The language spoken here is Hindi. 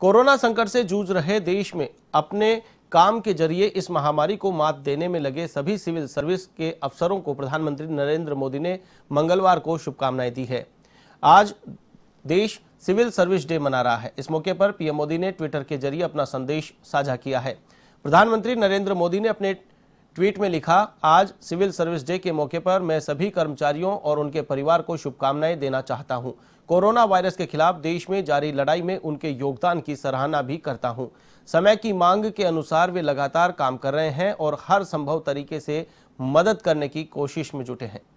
कोरोना संकट से जूझ रहे देश में अपने काम के जरिए इस महामारी को मात देने में लगे सभी सिविल सर्विस के अफसरों को प्रधानमंत्री नरेंद्र मोदी ने मंगलवार को शुभकामनाएं दी है आज देश सिविल सर्विस डे मना रहा है इस मौके पर पीएम मोदी ने ट्विटर के जरिए अपना संदेश साझा किया है प्रधानमंत्री नरेंद्र मोदी ने अपने ट्वीट में लिखा आज सिविल सर्विस डे के मौके पर मैं सभी कर्मचारियों और उनके परिवार को शुभकामनाएं देना चाहता हूं। कोरोना वायरस के खिलाफ देश में जारी लड़ाई में उनके योगदान की सराहना भी करता हूं। समय की मांग के अनुसार वे लगातार काम कर रहे हैं और हर संभव तरीके से मदद करने की कोशिश में जुटे हैं